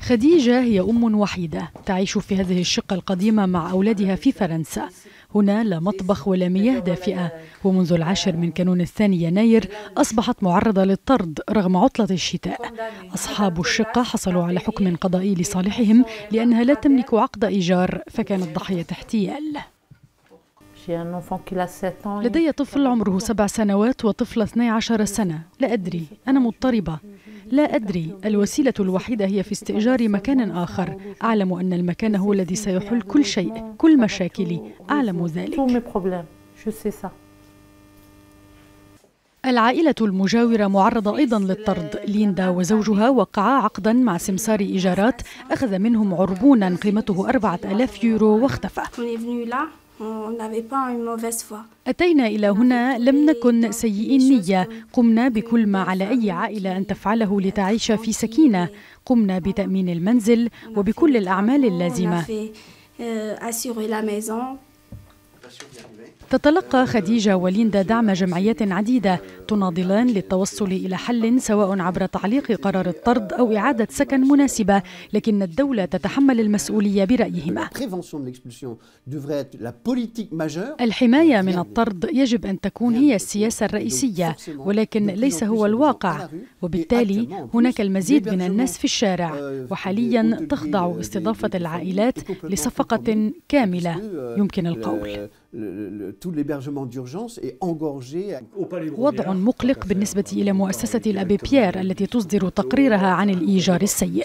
خديجة هي أم وحيدة تعيش في هذه الشقة القديمة مع أولادها في فرنسا هنا لا مطبخ ولا مياه دافئة ومنذ العاشر من كانون الثاني يناير أصبحت معرضة للطرد رغم عطلة الشتاء أصحاب الشقة حصلوا على حكم قضائي لصالحهم لأنها لا تملك عقد إيجار فكانت ضحية احتيال لدي طفل عمره سبع سنوات وطفلة 12 سنة لا أدري أنا مضطربة لا أدري الوسيلة الوحيدة هي في استئجار مكان آخر أعلم أن المكان هو الذي سيحل كل شيء كل مشاكلي أعلم ذلك العائلة المجاورة معرضة أيضا للطرد ليندا وزوجها وقعا عقدا مع سمسار إيجارات أخذ منهم عربونا قيمته 4000 يورو واختفى أتينا إلى هنا لم نكن سيئي النية قمنا بكل ما على أي عائلة أن تفعله لتعيش في سكينة قمنا بتأمين المنزل وبكل الأعمال اللازمة euh, تتلقى خديجة وليندا دعم جمعيات عديدة تناضلان للتوصل إلى حل سواء عبر تعليق قرار الطرد أو إعادة سكن مناسبة لكن الدولة تتحمل المسؤولية برأيهما الحماية من الطرد يجب أن تكون هي السياسة الرئيسية ولكن ليس هو الواقع وبالتالي هناك المزيد من الناس في الشارع euh, وحاليا تخضع euh, استضافة العائلات لصفقة كاملة euh, يمكن القول tout l'hébergement d'urgence est engorgé. وضع مقلق بالنسبة إلى مؤسسة الأبي بيير التي تصدر تقريرها عن الإيجار السيء.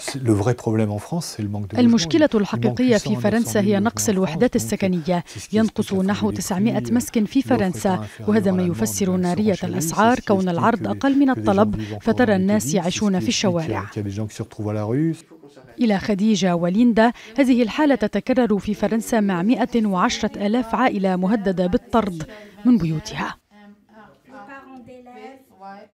المشكلة الحقيقية في فرنسا هي نقص الوحدات السكنية، ينقص نحو 900 مسكن في فرنسا، وهذا ما يفسر نارية الأسعار كون العرض أقل من الطلب، فترى الناس يعيشون في الشوارع. إلى خديجة وليندا هذه الحالة تتكرر في فرنسا مع 110 ألاف عائلة مهددة بالطرد من بيوتها